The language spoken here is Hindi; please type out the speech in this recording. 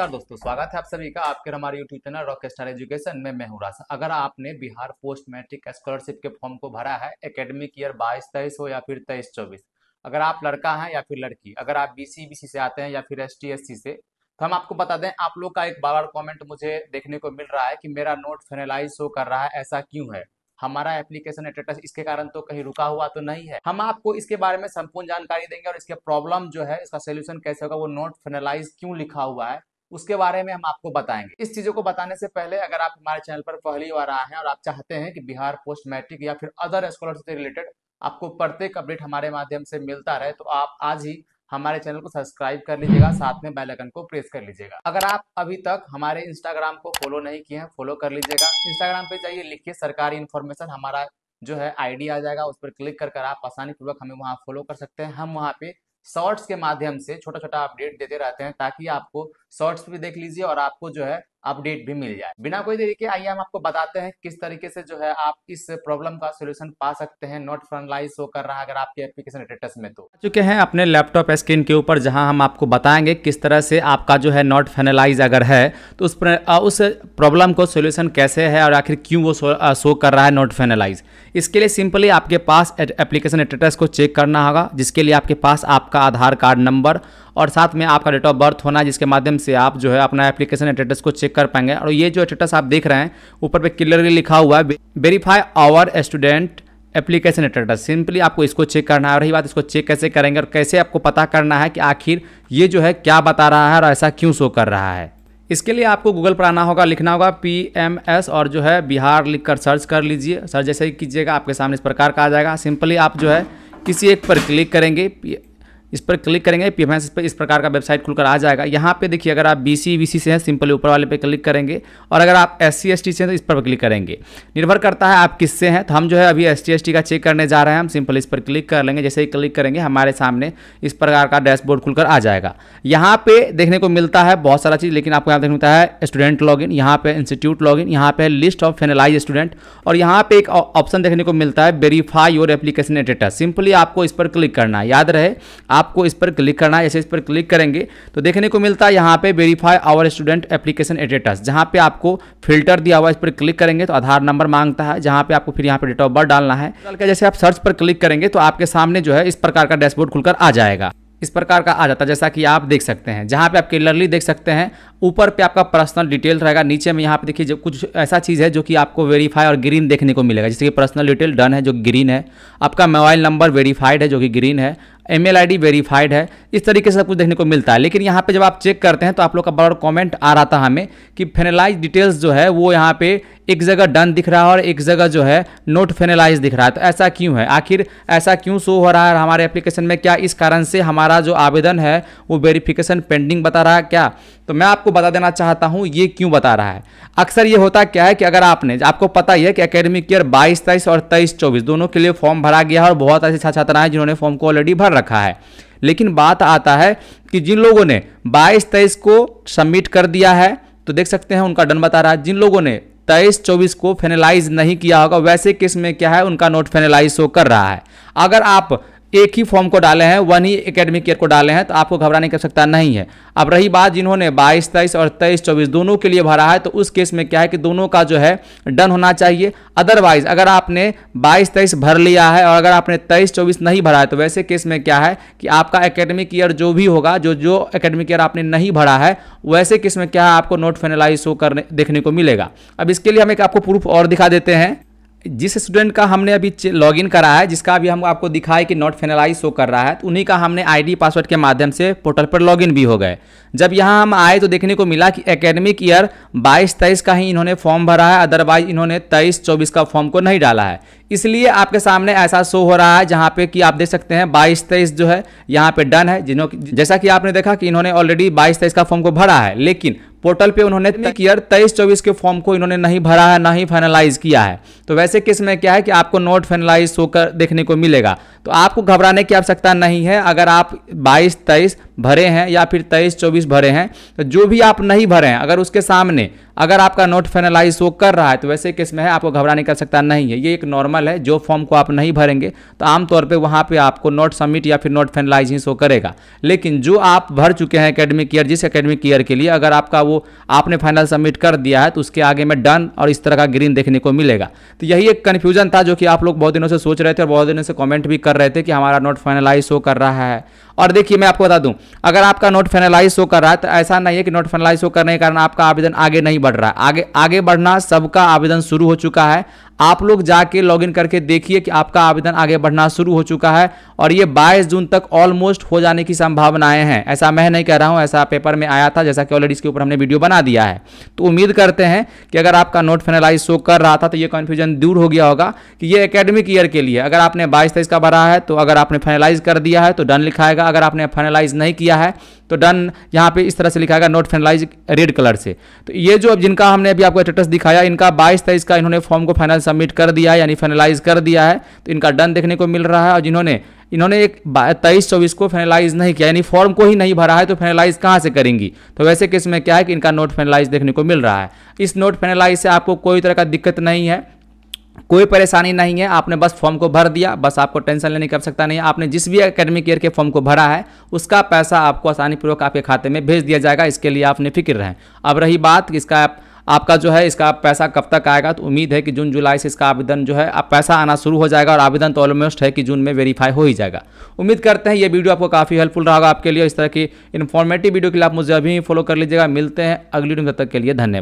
नमस्कार दोस्तों स्वागत है आप सभी का आपके हमारे YouTube channel rock star education में मैं हूँ राशन अगर आपने बिहार पोस्ट मैट्रिक स्कॉलरशिप के फॉर्म को भरा है एकेडमिक ईयर 22 तेईस हो या फिर तेईस चौबीस अगर आप लड़का हैं या फिर लड़की अगर आप बी सी से आते हैं या फिर एस टी से तो हम आपको बता दें आप लोग का एक बार बार कॉमेंट मुझे देखने को मिल रहा है कि मेरा नोट फाइनलाइज शो कर रहा है ऐसा क्यों है हमारा एप्लीकेशन स्टेटस इसके कारण तो कहीं रुका हुआ तो नहीं है हम आपको इसके बारे में संपूर्ण जानकारी देंगे और इसके प्रॉब्लम जो है इसका सोल्यूशन कैसे होगा वो नोट फाइनलाइज क्यों लिखा हुआ है उसके बारे में हम आपको बताएंगे इस चीज़ों को बताने से पहले अगर आप हमारे चैनल पर पहली बार आए हैं और आप चाहते हैं कि बिहार पोस्ट मैट्रिक या फिर अदर स्कॉलरशिप से रिलेटेड आपको प्रत्येक अपडेट हमारे माध्यम से मिलता रहे तो आप आज ही हमारे चैनल को सब्सक्राइब कर लीजिएगा साथ में बेल आइकन को प्रेस कर लीजिएगा अगर आप अभी तक हमारे इंस्टाग्राम को फॉलो नहीं किए हैं फॉलो कर लीजिएगा इंस्टाग्राम पे जाइए लिखिए सरकारी इन्फॉर्मेशन हमारा जो है आईडी आ जाएगा उस पर क्लिक कर आप आसानी पूर्वक हमें वहाँ फॉलो कर सकते हैं हम वहाँ पे शॉर्ट्स के माध्यम से छोटा छोटा अपडेट देते रहते हैं ताकि आपको शॉर्ट्स भी देख लीजिए और आपको जो है अपडेट भी मिल जाए बिना कोई देरी के आइए हम आपको बताते हैं किस तरीके से जो है आप इस प्रॉब्लम का सोल्यूशन पा सकते हैं नॉट फ्रंटलाइज हो कर रहा अगर आपके एप्लीकेशन स्टेटस में तो चुके हैं अपने लैपटॉप स्क्रीन के ऊपर जहां हम आपको बताएंगे किस तरह से आपका जो है नॉट फाइनलाइज अगर है तो उस उस प्रॉब्लम को सोल्यूशन कैसे है और आखिर क्यों वो शो, कर रहा है नॉट फाइनलाइज इसके लिए सिंपली आपके पास एप्लीकेशन स्टेटस को चेक करना होगा जिसके लिए आपके पास आपका आधार कार्ड नंबर और साथ में आपका डेट ऑफ बर्थ होना जिसके माध्यम से आप जो है अपना एप्लीकेशन स्टेटस को चेक कर पाएंगे और ये जो स्टेटस आप देख रहे हैं ऊपर पे क्लियरली लिखा हुआ है verify our student application status simply आपको इसको चेक करना है और रही बात इसको चेक कैसे करेंगे और कैसे आपको पता करना है कि आखिर ये जो है क्या बता रहा है और ऐसा क्यों शो कर रहा है इसके लिए आपको गूगल पर आना होगा लिखना होगा पी एम एस और जो है बिहार लिख कर सर्च कर लीजिए सर्च जैसे ही कीजिएगा आपके सामने इस प्रकार का आ जाएगा सिंपली आप जो है किसी एक पर क्लिक करेंगे इस पर क्लिक करेंगे पी एम पर इस प्रकार का वेबसाइट खुलकर आ जाएगा यहाँ पे देखिए अगर आप बी सी वी सी से हैं सिंपली ऊपर वाले पे क्लिक करेंगे और अगर आप एस सी एस टी से हैं तो इस पर क्लिक करेंगे निर्भर करता है आप किससे हैं तो हम जो है अभी एस टी एस टी का चेक करने जा रहे हैं हम सिंपल इस पर क्लिक कर लेंगे जैसे ही क्लिक करेंगे हमारे सामने इस प्रकार का डैशबोर्ड खुलकर आ जाएगा यहाँ पे देखने को मिलता है बहुत सारा चीज़ लेकिन आपको यहाँ देखने मिलता है स्टूडेंट लॉग इन यहाँ पे इंस्टीट्यूट लॉग इन यहाँ पे लिस्ट ऑफ फेनलाइज स्टूडेंट और यहाँ पे एक ऑप्शन देखने को मिलता है वेरीफाई योर एप्लीकेशन एटेटा सिंपली आपको इस पर क्लिक करना है याद रहे आप आपको इस पर क्लिक करना है जैसे इस पर क्लिक करेंगे तो देखने को मिलता है यहाँ पे verify our student application status जहाँ पे आपको फिल्टर दिया हुआ इस पर क्लिक करेंगे तो आधार नंबर मांगता है जहाँ पे आपको फिर यहाँ पे डेट ऑफ बर्थ डालना है जैसे आप सर्च पर क्लिक करेंगे तो आपके सामने जो है इस प्रकार का डैशबोर्ड खुलकर आ जाएगा इस प्रकार का आ जाता है जैसा कि आप देख सकते हैं जहाँ पे आप क्लियरली देख सकते हैं ऊपर पे आपका पर्सनल डिटेल रहेगा नीचे में यहाँ पे देखिए जो कुछ ऐसा चीज़ है जो कि आपको वेरीफाई और ग्रीन देखने को मिलेगा जैसे कि पर्सनल डिटेल डन है जो ग्रीन है आपका मोबाइल नंबर वेरीफाइड है जो कि ग्रीन है एम एल वेरीफाइड है इस तरीके से सब कुछ देखने को मिलता है लेकिन यहाँ पे जब आप चेक करते हैं तो आप लोग का बड़ा कमेंट आ रहा था हमें कि फेनेलाइज डिटेल्स जो है वो यहाँ पे एक जगह डन दिख रहा है और एक जगह जो है नोट फेनेलाइज दिख रहा है तो ऐसा क्यों है आखिर ऐसा क्यों शो हो रहा है हमारे एप्लीकेशन में क्या इस कारण से हमारा जो आवेदन है वो वेरिफिकेशन पेंडिंग बता रहा है क्या तो मैं आपको बता देना चाहता हूँ ये क्यों बता रहा है अक्सर ये होता क्या है कि अगर आपने आपको पता ही है कि अकेडमिक ईयर बाईस तेईस और तेईस चौबीस दोनों के लिए फॉर्म भरा गया और बहुत ऐसी छात्राएं जिन्होंने फॉर्म को ऑलरेडी भर रखा है लेकिन बात आता है कि जिन लोगों ने 22 तेईस को सबमिट कर दिया है तो देख सकते हैं उनका डन बता रहा है जिन लोगों ने तेईस चौबीस को फेनेलाइज नहीं किया होगा वैसे केस में क्या है उनका नोट फेनेलाइज शो कर रहा है अगर आप एक ही फॉर्म को डाले हैं वन ही एकेडमिक ईयर को डाले हैं तो आपको घबराने की आवश्यकता नहीं है अब रही बात जिन्होंने 22 23 और 23 24 दोनों के लिए भरा है तो उस केस में क्या है कि दोनों का जो है डन होना चाहिए अदरवाइज अगर आपने 22 23 भर लिया है और अगर आपने 23 24 नहीं भरा है तो वैसे केस में क्या है कि आपका एकेडमिक ईयर जो भी होगा जो जो एकेडमिक ईयर आपने नहीं भरा है वैसे केस में क्या है आपको नोट फाइनलाइज शो करने देखने को मिलेगा अब इसके लिए हम एक आपको प्रूफ और दिखा देते हैं जिस स्टूडेंट का हमने अभी लॉगिन करा है जिसका अभी हम आपको दिखाए कि नॉट फाइनलाइज शो कर रहा है तो उन्हीं का हमने आईडी पासवर्ड के माध्यम से पोर्टल पर लॉगिन भी हो गए जब यहाँ हम आए तो देखने को मिला कि एकेडमिक ईयर 22 तेईस का ही इन्होंने फॉर्म भरा है अदरवाइज इन्होंने 23 24 का फॉर्म को नहीं डाला है इसलिए आपके सामने ऐसा शो हो रहा है जहाँ पे कि आप देख सकते हैं बाईस तेईस जो है यहाँ पे डन है जिन्हों जैसा कि आपने देखा कि इन्होंने ऑलरेडी बाईस तेईस का फॉर्म को भरा है लेकिन पोर्टल पे उन्होंने ईयर तेईस चौबीस के फॉर्म को इन्होंने नहीं भरा है ना ही फाइनलाइज किया है तो वैसे किस में क्या है कि आपको नोट फाइनलाइज होकर देखने को मिलेगा तो आपको घबराने की आवश्यकता नहीं है अगर आप बाईस तेईस भरे हैं या फिर तेईस चौबीस भरे हैं तो जो भी आप नहीं भरे हैं अगर उसके सामने अगर आपका नोट फाइनलाइज शो कर रहा है तो वैसे किस में है आपको घबराने की आवश्यकता नहीं है ये एक नॉर्मल है जो फॉर्म को आप नहीं भरेंगे तो आमतौर पर वहाँ पर आपको नोट सबमिट या फिर नोट फाइनलाइज ही शो करेगा लेकिन जो आप भर चुके हैं अकेडमिक ईयर जिस अकेडमिक ईयर के लिए अगर आपका वो आपने फाइनल सबमिट कर दिया है तो उसके आगे में डन और इस तरह का ग्रीन देखने को मिलेगा तो यही एक कन्फ्यूजन था जो कि आप लोग बहुत दिनों से सोच रहे थे और बहुत दिनों से कॉमेंट भी कर रहे थे कि हमारा नोट फाइनलाइज हो कर रहा है और देखिए मैं आपको बता दूं अगर आपका नोट फाइनलाइज शो कर रहा है तो ऐसा नहीं है कि नोट फाइनलाइज शो करने के कारण आपका आवेदन आगे नहीं बढ़ रहा है आगे आगे बढ़ना सबका आवेदन शुरू हो चुका है आप लोग जाके लॉगिन करके देखिए कि आपका आवेदन आगे बढ़ना शुरू हो चुका है और ये 22 जून तक ऑलमोस्ट हो जाने की संभावनाएं हैं ऐसा मैं नहीं कह रहा हूं ऐसा पेपर में आया था जैसा कि ऑलरेडी इसके ऊपर हमने वीडियो बना दिया है तो उम्मीद करते हैं कि अगर आपका नोट फाइनलाइज शो कर रहा था तो ये कन्फ्यूजन दूर हो गया होगा कि ये अकेडमिक ईयर के लिए अगर आपने बाईस तेईस का भरा है तो अगर आपने फाइनलाइज कर दिया है तो डन लिखाएगा अगर आपने फाइनलाइज नहीं किया है तो डन यहाँ पे इस तरह से लिखा गया नोट फाइनलाइज रेड कलर से तो ये जो जिनका हमने अभी आपको स्टेटस दिखाया इनका बाईस तेईस का इन्होंने फॉर्म को फाइनल सबमिट कर दिया यानी फाइनलाइज कर दिया है तो इनका डन देखने को मिल रहा है और जिन्होंने इन्होंने एक तेईस चौबीस को फाइनलाइज नहीं किया यानी फॉर्म को ही नहीं भरा है तो फाइनलाइज कहाँ से करेंगी तो वैसे किस में क्या है कि इनका नोट फाइनलाइज देखने को मिल रहा है इस नोट फाइनलाइज से आपको कोई तरह का दिक्कत नहीं है कोई परेशानी नहीं है आपने बस फॉर्म को भर दिया बस आपको टेंशन लेने की आवश्यकता नहीं है आपने जिस भी अकेडमिक ईयर के फॉर्म को भरा है उसका पैसा आपको आसानीपूर्वक आपके खाते में भेज दिया जाएगा इसके लिए आप निफिक्र रहें अब रही बात इसका आपका जो है इसका पैसा कब तक आएगा तो उम्मीद है कि जून जुलाई से इसका आवेदन जो है आप पैसा आना शुरू हो जाएगा और आवेदन तो ऑलमोस्ट है कि जून में वेरीफाई हो ही जाएगा उम्मीद करते हैं ये वीडियो आपको काफ़ी हेल्पफुल रहा होगा आपके लिए इस तरह की इन्फॉर्मेटिव वीडियो के लिए आप मुझे अभी फॉलो कर लीजिएगा मिलते हैं अगली वीडियो तक के लिए धन्यवाद